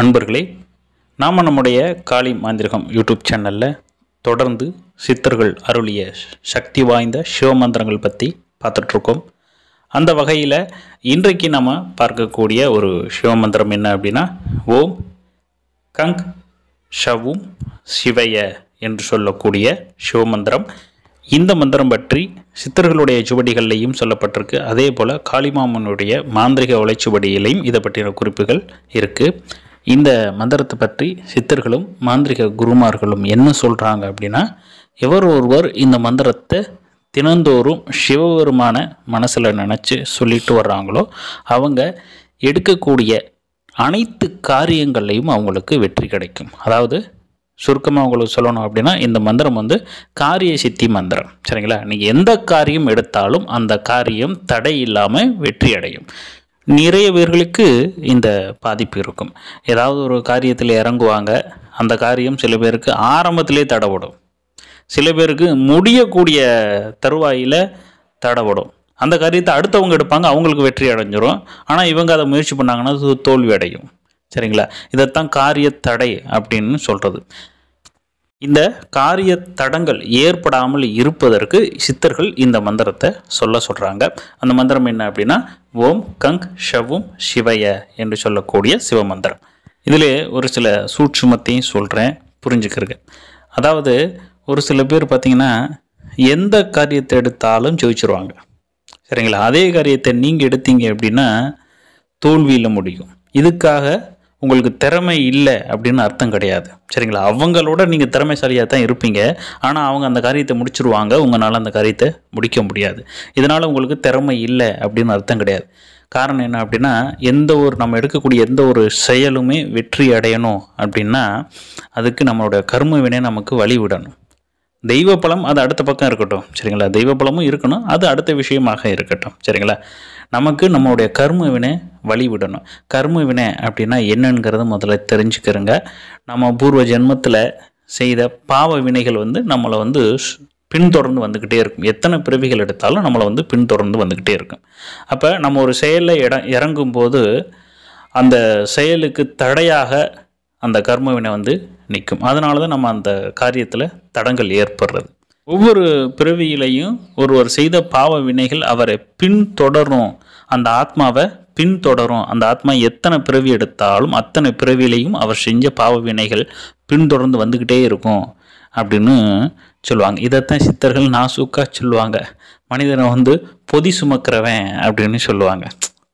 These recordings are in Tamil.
அன்பர்களே நாம் நம்முடைய காளி மாந்திரகம் யூடியூப் சேனலில் தொடர்ந்து சித்தர்கள் அருளிய சக்தி வாய்ந்த சிவமந்திரங்கள் பற்றி பார்த்துட்ருக்கோம் அந்த வகையில் இன்றைக்கு நம்ம பார்க்கக்கூடிய ஒரு சிவமந்திரம் என்ன அப்படின்னா ஓம் கங் ஷவும் சிவைய என்று சொல்லக்கூடிய சிவமந்திரம் இந்த மந்திரம் பற்றி சித்தர்களுடைய சுவடிகள்லையும் சொல்லப்பட்டிருக்கு அதே போல் காளிமாமனுடைய மாந்திரிக வளைச்சுவடியிலையும் இதை பற்றின குறிப்புகள் இருக்குது இந்த மந்திரத்தை பற்றி சித்தர்களும் மாந்திரிக குருமார்களும் என்ன சொல்கிறாங்க அப்படின்னா எவர் ஒருவர் இந்த மந்திரத்தை தினந்தோறும் சிவபெருமான மனசில் நினச்சி சொல்லிட்டு வர்றாங்களோ அவங்க எடுக்கக்கூடிய அனைத்து காரியங்கள்லையும் அவங்களுக்கு வெற்றி கிடைக்கும் அதாவது சுருக்கமாக உங்களுக்கு சொல்லணும் அப்படின்னா இந்த மந்திரம் வந்து காரிய சித்தி மந்திரம் சரிங்களா நீங்கள் எந்த காரியம் எடுத்தாலும் அந்த காரியம் தடை இல்லாமல் வெற்றி அடையும் நிறைய பேர்களுக்கு இந்த பாதிப்பு இருக்கும் ஏதாவது ஒரு காரியத்தில் இறங்குவாங்க அந்த காரியம் சில பேருக்கு ஆரம்பத்திலே தடைபடும் சில பேருக்கு முடியக்கூடிய தருவாயில் தடைபடும் அந்த காரியத்தை அடுத்தவங்க எடுப்பாங்க அவங்களுக்கு வெற்றி அடைஞ்சிரும் ஆனால் இவங்க அதை முயற்சி பண்ணாங்கன்னா தோல்வி அடையும் சரிங்களா இதைத்தான் காரிய தடை அப்படின்னு சொல்கிறது இந்த காரிய தடங்கள் ஏற்படாமல் இருப்பதற்கு சித்தர்கள் இந்த மந்திரத்தை சொல்ல சொல்கிறாங்க அந்த மந்திரம் என்ன அப்படின்னா ஓம் கங் ஷவும் சிவய என்று சொல்லக்கூடிய சிவ மந்திரம் இதில் ஒரு சில சூட்சுமத்தையும் சொல்கிறேன் புரிஞ்சுக்கிறது அதாவது ஒரு சில பேர் பார்த்திங்கன்னா எந்த காரியத்தை எடுத்தாலும் ஜெயிச்சிருவாங்க சரிங்களா அதே காரியத்தை நீங்கள் எடுத்தீங்க அப்படின்னா தோல்வியில் முடியும் இதுக்காக உங்களுக்கு திறமை இல்லை அப்படின்னு அர்த்தம் கிடையாது சரிங்களா அவங்களோட நீங்கள் திறமைசாலியாக தான் இருப்பீங்க ஆனால் அவங்க அந்த காரியத்தை முடிச்சுருவாங்க உங்களால் அந்த காரியத்தை முடிக்க முடியாது இதனால் உங்களுக்கு திறமை இல்லை அப்படின்னு அர்த்தம் கிடையாது காரணம் என்ன அப்படின்னா எந்த ஒரு நம்ம எடுக்கக்கூடிய எந்த ஒரு செயலுமே வெற்றி அடையணும் அப்படின்னா அதுக்கு நம்மளோட கர்ம வினை நமக்கு வழிவிடணும் தெய்வ பழம் அது அடுத்த பக்கம் இருக்கட்டும் சரிங்களா தெய்வ பழமும் இருக்கணும் அது அடுத்த விஷயமாக இருக்கட்டும் சரிங்களா நமக்கு நம்மளுடைய கர்ம வினை வழிவிடணும் கர்ம வினை அப்படின்னா என்னங்கிறத முதல்ல தெரிஞ்சுக்கிறோங்க நம்ம பூர்வ ஜென்மத்தில் செய்த பாவ வினைகள் வந்து நம்மளை வந்து பின்தொடர்ந்து வந்துக்கிட்டே இருக்கும் எத்தனை பிறவிகள் எடுத்தாலும் நம்மளை வந்து பின்தொடர்ந்து வந்துக்கிட்டே இருக்கும் அப்போ நம்ம ஒரு செயலில் இடம் இறங்கும்போது அந்த செயலுக்கு தடையாக அந்த கர்மவினை வந்து நிற்கும் அதனால தான் நம்ம அந்த காரியத்தில் தடங்கள் ஏற்படுறது ஒவ்வொரு பிறவியிலையும் ஒருவர் செய்த பாவ வினைகள் அவரை பின்தொடரும் அந்த ஆத்மாவை பின்தொடரும் அந்த ஆத்மா எத்தனை பிறவி எடுத்தாலும் அத்தனை பிறவியிலையும் அவர் செஞ்ச பாவ வினைகள் பின்தொடர்ந்து வந்துக்கிட்டே இருக்கும் அப்படின்னு சொல்லுவாங்க இதைத்தான் சித்தர்கள் நாசூக்காக சொல்லுவாங்க மனிதனை வந்து பொதி சுமக்கிறவன் அப்படின்னு சொல்லுவாங்க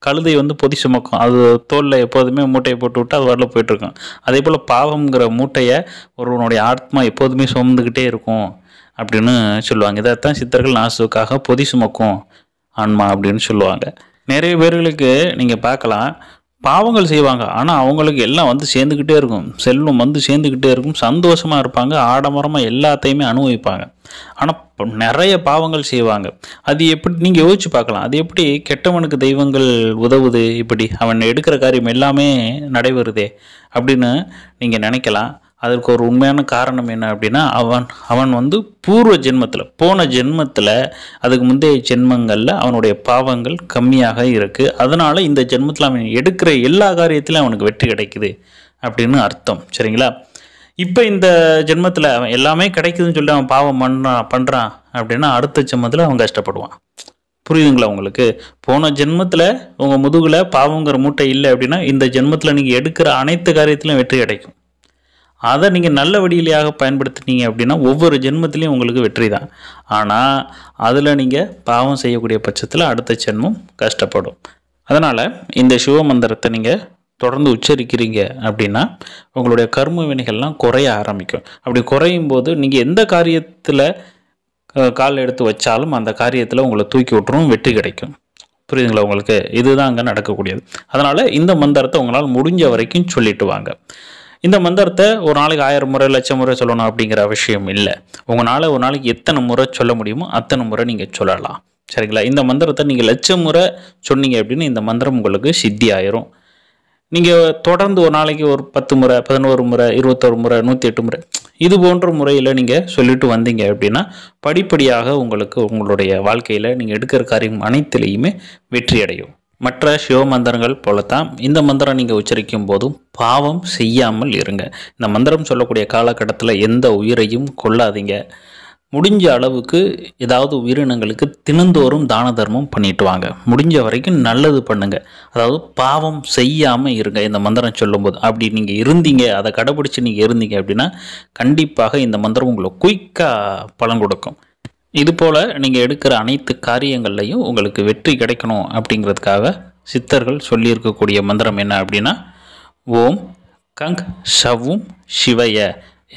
கழுதை வந்து பொதி சுமக்கும் அது தோலில் எப்போதுமே மூட்டையை போட்டு விட்டு அது வரல போயிட்டுருக்கும் அதே போல் பாவம்ங்கிற மூட்டையை ஒருவனுடைய ஆத்மா எப்போதுமே சுமந்துக்கிட்டே இருக்கும் அப்படின்னு சொல்லுவாங்க இதைத்தான் சித்தர்கள் நாசுக்காக பொதி சுமக்கும் ஆன்மா அப்படின்னு சொல்லுவாங்க நிறைய பேர்களுக்கு நீங்கள் பார்க்கலாம் பாவங்கள் செய்வாங்க ஆனால் அவங்களுக்கு எல்லாம் வந்து சேர்ந்துக்கிட்டே இருக்கும் செல்வம் வந்து சேர்ந்துக்கிட்டே இருக்கும் சந்தோஷமாக இருப்பாங்க ஆடம்பரமாக எல்லாத்தையுமே அனுபவிப்பாங்க ஆனால் நிறைய பாவங்கள் செய்வாங்க அது எப்படி நீங்கள் யோசிச்சு பார்க்கலாம் அது எப்படி கெட்டவனுக்கு தெய்வங்கள் உதவுது இப்படி அவன் எடுக்கிற காரியம் எல்லாமே நடைபெறுதே அப்படின்னு நீங்கள் நினைக்கலாம் அதற்கு ஒரு உண்மையான காரணம் என்ன அப்படின்னா அவன் அவன் வந்து பூர்வ ஜென்மத்தில் போன ஜென்மத்தில் அதுக்கு முந்தைய ஜென்மங்களில் அவனுடைய பாவங்கள் கம்மியாக இருக்குது அதனால் இந்த ஜென்மத்தில் அவன் எடுக்கிற எல்லா காரியத்திலும் அவனுக்கு வெற்றி கிடைக்குது அப்படின்னு அர்த்தம் சரிங்களா இப்போ இந்த ஜென்மத்தில் அவன் எல்லாமே கிடைக்குதுன்னு சொல்லி அவன் பாவம் பண்ணான் பண்ணுறான் அப்படின்னா அடுத்த ஜென்மத்தில் அவன் கஷ்டப்படுவான் புரியுதுங்களா உங்களுக்கு போன ஜென்மத்தில் உங்கள் முதுகில் பாவங்கிற மூட்டை இல்லை அப்படின்னா இந்த ஜென்மத்தில் நீங்கள் எடுக்கிற அனைத்து காரியத்திலும் வெற்றி கிடைக்கும் அதை நீங்கள் நல்ல வழியிலையாக பயன்படுத்தினீங்க அப்படின்னா ஒவ்வொரு ஜென்மத்திலையும் உங்களுக்கு வெற்றி தான் ஆனால் அதில் நீங்கள் பாவம் செய்யக்கூடிய பட்சத்தில் அடுத்த ஜென்மம் கஷ்டப்படும் அதனால் இந்த சிவ மந்திரத்தை நீங்கள் தொடர்ந்து உச்சரிக்கிறீங்க அப்படின்னா உங்களுடைய கர்ம வினைகள்லாம் குறைய ஆரம்பிக்கும் அப்படி குறையும் போது நீங்கள் எந்த காரியத்தில் கால் எடுத்து வச்சாலும் அந்த காரியத்தில் உங்களை தூக்கி விட்டுரும் வெற்றி கிடைக்கும் புரியுதுங்களா உங்களுக்கு இதுதான் அங்கே நடக்கக்கூடியது அதனால் இந்த மந்திரத்தை உங்களால் முடிஞ்ச வரைக்கும் சொல்லிட்டு வாங்க இந்த மந்திரத்தை ஒரு நாளைக்கு ஆயிரம் முறை லட்சம் முறை சொல்லணும் அப்படிங்கிற அவசியம் இல்லை உங்களால் ஒரு நாளைக்கு எத்தனை முறை சொல்ல முடியுமோ அத்தனை முறை நீங்கள் சொல்லலாம் சரிங்களா இந்த மந்திரத்தை நீங்கள் லட்சம் முறை சொன்னீங்க அப்படின்னு இந்த மந்திரம் உங்களுக்கு சித்தி ஆயிரும் நீங்கள் தொடர்ந்து ஒரு நாளைக்கு ஒரு பத்து முறை பதினோரு முறை இருபத்தோரு முறை நூற்றி எட்டு முறை இது போன்ற முறையில் நீங்கள் சொல்லிட்டு வந்தீங்க அப்படின்னா படிப்படியாக உங்களுக்கு உங்களுடைய வாழ்க்கையில் நீங்கள் எடுக்கிற காரியம் அனைத்துலேயுமே வெற்றி அடையும் மற்ற சிவ மந்திரங்கள் போலத்தான் இந்த மந்திரம் நீங்கள் உச்சரிக்கும் போதும் பாவம் செய்யாமல் இருங்க இந்த மந்திரம் சொல்லக்கூடிய காலகட்டத்தில் எந்த உயிரையும் கொள்ளாதீங்க முடிஞ்ச அளவுக்கு ஏதாவது உயிரினங்களுக்கு தினந்தோறும் தான தர்மம் பண்ணிட்டு வாங்க முடிஞ்ச வரைக்கும் நல்லது பண்ணுங்க அதாவது பாவம் செய்யாமல் இருங்க இந்த மந்திரம் சொல்லும்போது அப்படி நீங்கள் இருந்தீங்க அதை கடைபிடிச்சி நீங்கள் இருந்தீங்க அப்படின்னா கண்டிப்பாக இந்த மந்திரம் உங்களுக்கு குயிக்காக பலன் கொடுக்கும் இது நீங்கள் எடுக்கிற அனைத்து காரியங்கள்லையும் உங்களுக்கு வெற்றி கிடைக்கணும் அப்படிங்கிறதுக்காக சித்தர்கள் சொல்லியிருக்கக்கூடிய மந்திரம் என்ன அப்படின்னா ஓம் கங் ஷவும் சிவய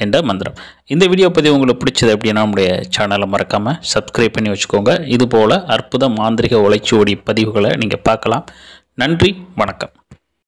என்ற மந்திரம் இந்த வீடியோ பதிவு உங்களுக்கு பிடிச்சது அப்படின்னா நம்முடைய சேனலை மறக்காமல் சப்ஸ்கிரைப் பண்ணி வச்சுக்கோங்க இதுபோல் அற்புத மாந்திரிக உழைச்சி ஓடி பதிவுகளை நீங்கள் பார்க்கலாம் நன்றி வணக்கம்